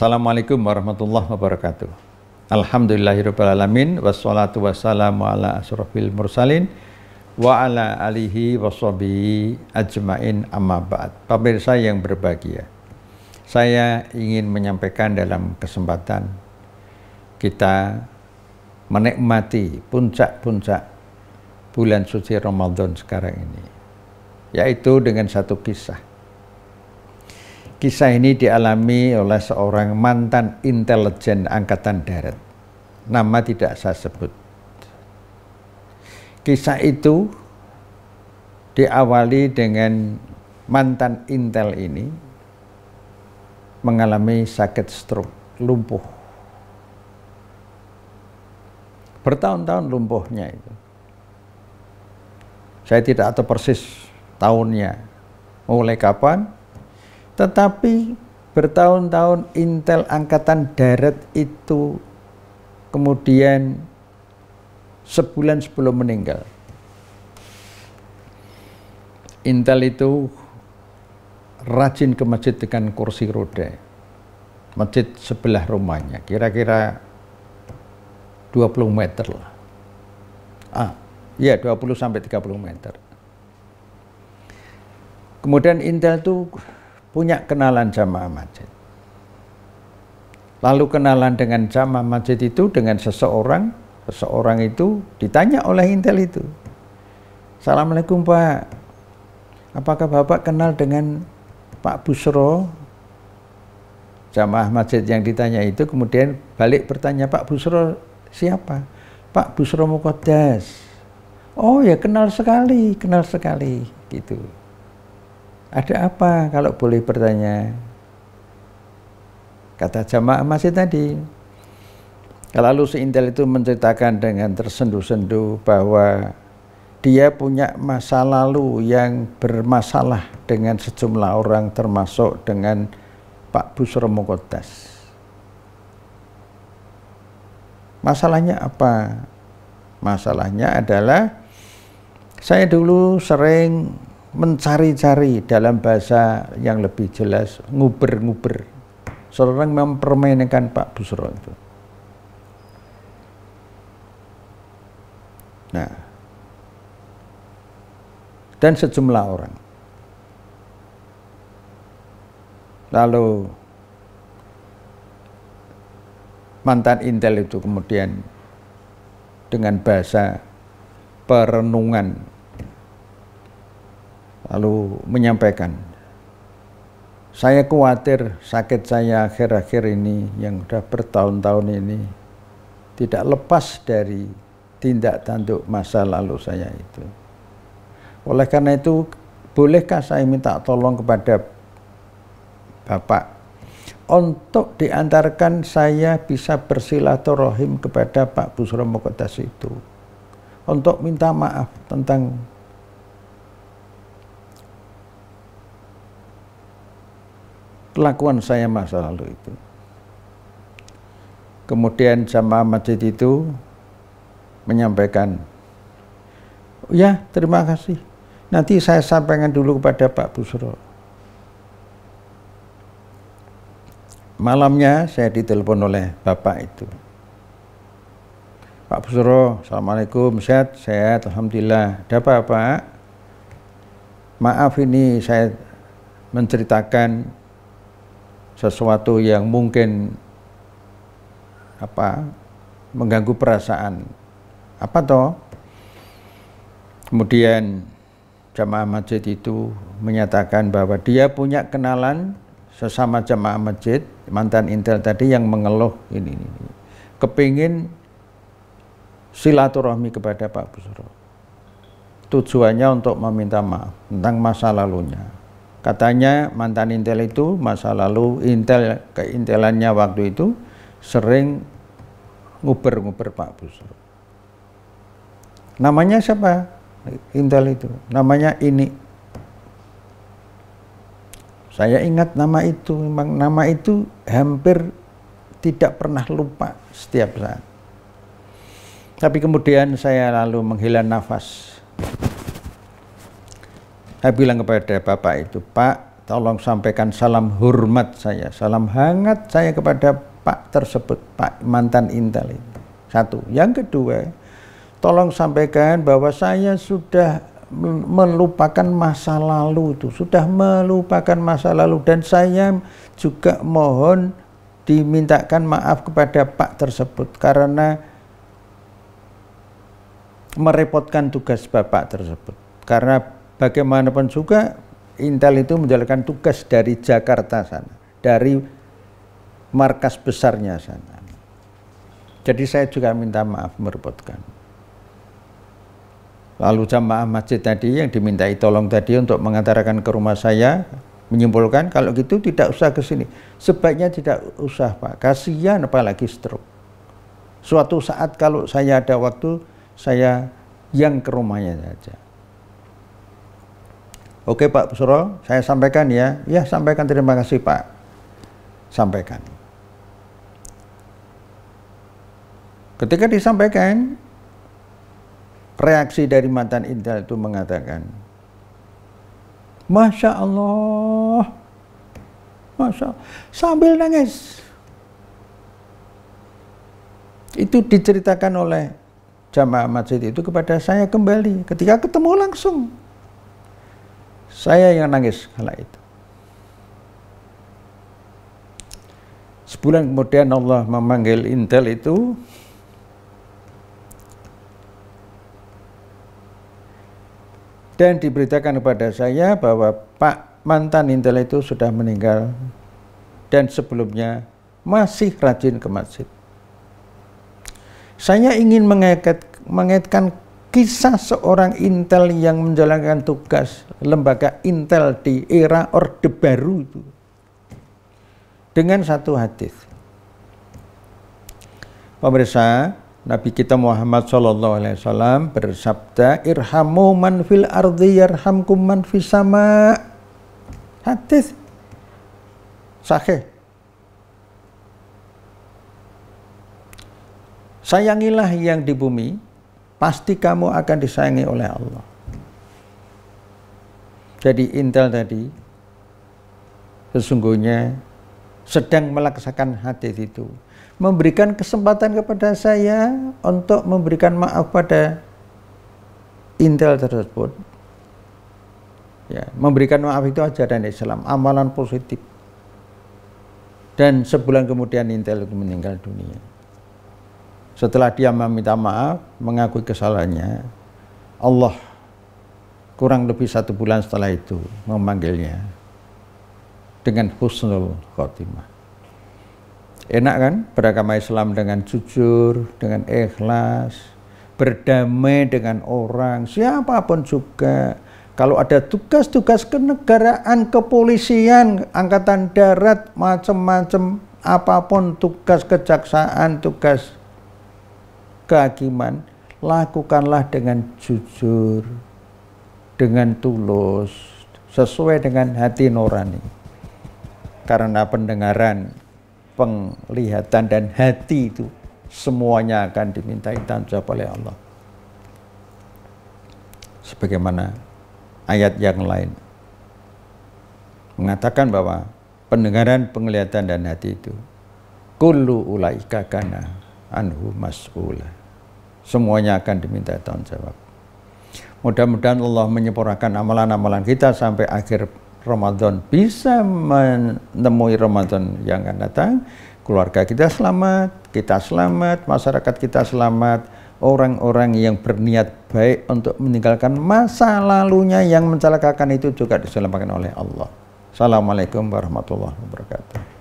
Assalamualaikum warahmatullahi wabarakatuh. Alhamdulillahirrahmanirrahim. Wassalatu wassalamu ala asrafil mursalin. Wa ala alihi wa ajmain amma ba'd. Pemirsa yang berbahagia. Saya ingin menyampaikan dalam kesempatan kita menikmati puncak-puncak bulan suci Ramadan sekarang ini. Yaitu dengan satu kisah Kisah ini dialami oleh seorang mantan intelijen Angkatan Darat. Nama tidak saya sebut. Kisah itu diawali dengan mantan intel ini mengalami sakit stroke, lumpuh. Bertahun-tahun lumpuhnya itu. Saya tidak tahu persis tahunnya, mulai kapan, tetapi bertahun-tahun Intel Angkatan Darat itu kemudian sebulan sebelum meninggal. Intel itu rajin ke masjid dengan kursi roda. Masjid sebelah rumahnya, kira-kira 20 meter lah. Ah, ya 20 sampai 30 meter. Kemudian Intel tuh punya kenalan jamaah masjid. Lalu kenalan dengan jamaah masjid itu dengan seseorang, seseorang itu ditanya oleh intel itu. Assalamualaikum Pak, apakah Bapak kenal dengan Pak Busro? Jamaah masjid yang ditanya itu kemudian balik bertanya Pak Busro siapa? Pak Busro Mukodas. Oh ya kenal sekali, kenal sekali gitu. Ada apa kalau boleh bertanya? Kata jamaah masih tadi. Lalu seintel itu menceritakan dengan tersendu-sendu bahwa dia punya masa lalu yang bermasalah dengan sejumlah orang termasuk dengan Pak Busro Mokotas. Masalahnya apa? Masalahnya adalah saya dulu sering mencari-cari dalam bahasa yang lebih jelas, nguber-nguber. Seorang mempermainkan Pak Busro itu. Nah, dan sejumlah orang. Lalu mantan intel itu kemudian dengan bahasa perenungan lalu menyampaikan, saya khawatir sakit saya akhir-akhir ini yang sudah bertahun-tahun ini tidak lepas dari tindak tanduk masa lalu saya itu. Oleh karena itu, bolehkah saya minta tolong kepada Bapak untuk diantarkan saya bisa bersilaturahim kepada Pak Busro Mokotas itu untuk minta maaf tentang kelakuan saya masa lalu itu. Kemudian sama masjid itu menyampaikan, ya terima kasih. Nanti saya sampaikan dulu kepada Pak Busro. Malamnya saya ditelepon oleh Bapak itu. Pak Busro, Assalamualaikum, sehat, sehat, Alhamdulillah. Ada apa Pak? Maaf ini saya menceritakan sesuatu yang mungkin apa mengganggu perasaan apa toh kemudian jamaah masjid itu menyatakan bahwa dia punya kenalan sesama jamaah masjid mantan intel tadi yang mengeluh ini, ini, ini. kepingin silaturahmi kepada Pak Busro tujuannya untuk meminta maaf tentang masa lalunya Katanya mantan Intel itu masa lalu Intel keintelannya waktu itu sering nguber-nguber Pak Busro. Namanya siapa? Intel itu. Namanya ini. Saya ingat nama itu, memang nama itu hampir tidak pernah lupa setiap saat. Tapi kemudian saya lalu menghela nafas. Saya bilang kepada Bapak itu, Pak, tolong sampaikan salam hormat saya, salam hangat saya kepada Pak tersebut, Pak mantan Intel itu. Satu. Yang kedua, tolong sampaikan bahwa saya sudah melupakan masa lalu itu, sudah melupakan masa lalu dan saya juga mohon dimintakan maaf kepada Pak tersebut karena merepotkan tugas Bapak tersebut. Karena bagaimanapun juga Intel itu menjalankan tugas dari Jakarta sana, dari markas besarnya sana. Jadi saya juga minta maaf merepotkan. Lalu jamaah masjid tadi yang dimintai tolong tadi untuk mengantarkan ke rumah saya, menyimpulkan kalau gitu tidak usah ke sini. Sebaiknya tidak usah Pak, kasihan apalagi stroke. Suatu saat kalau saya ada waktu, saya yang ke rumahnya saja. Oke Pak Pusro, saya sampaikan ya. Ya sampaikan terima kasih Pak. Sampaikan. Ketika disampaikan, reaksi dari mantan intel itu mengatakan, Masya Allah, Masya Allah, sambil nangis. Itu diceritakan oleh jamaah masjid itu kepada saya kembali ketika ketemu langsung saya yang nangis kala itu. Sebulan kemudian Allah memanggil Intel itu dan diberitakan kepada saya bahwa Pak mantan Intel itu sudah meninggal dan sebelumnya masih rajin ke masjid. Saya ingin mengaitkan kisah seorang intel yang menjalankan tugas lembaga intel di era Orde Baru itu dengan satu hadis. Pemirsa, Nabi kita Muhammad Shallallahu Alaihi Wasallam bersabda, "Irhamu man fil ardi yarhamkum man sama." Hadis sahih. Sayangilah yang di bumi, pasti kamu akan disayangi oleh Allah. Jadi intel tadi sesungguhnya sedang melaksanakan hadis itu memberikan kesempatan kepada saya untuk memberikan maaf pada intel tersebut. Ya, memberikan maaf itu ajaran Islam, amalan positif. Dan sebulan kemudian intel itu meninggal dunia. Setelah dia meminta maaf, mengakui kesalahannya, Allah kurang lebih satu bulan setelah itu memanggilnya dengan husnul khotimah. Enak kan beragama Islam dengan jujur, dengan ikhlas, berdamai dengan orang, siapapun juga. Kalau ada tugas-tugas kenegaraan, kepolisian, angkatan darat, macam-macam, apapun tugas kejaksaan, tugas kehakiman lakukanlah dengan jujur, dengan tulus, sesuai dengan hati nurani. Karena pendengaran, penglihatan dan hati itu semuanya akan dimintai tanggung jawab oleh Allah. Sebagaimana ayat yang lain mengatakan bahwa pendengaran, penglihatan dan hati itu kullu ulaika kana anhu masulah semuanya akan diminta tahun jawab. Mudah-mudahan Allah menyempurnakan amalan-amalan kita sampai akhir Ramadan bisa menemui Ramadan yang akan datang, keluarga kita selamat, kita selamat, masyarakat kita selamat, orang-orang yang berniat baik untuk meninggalkan masa lalunya yang mencelakakan itu juga diselamatkan oleh Allah. Assalamualaikum warahmatullahi wabarakatuh.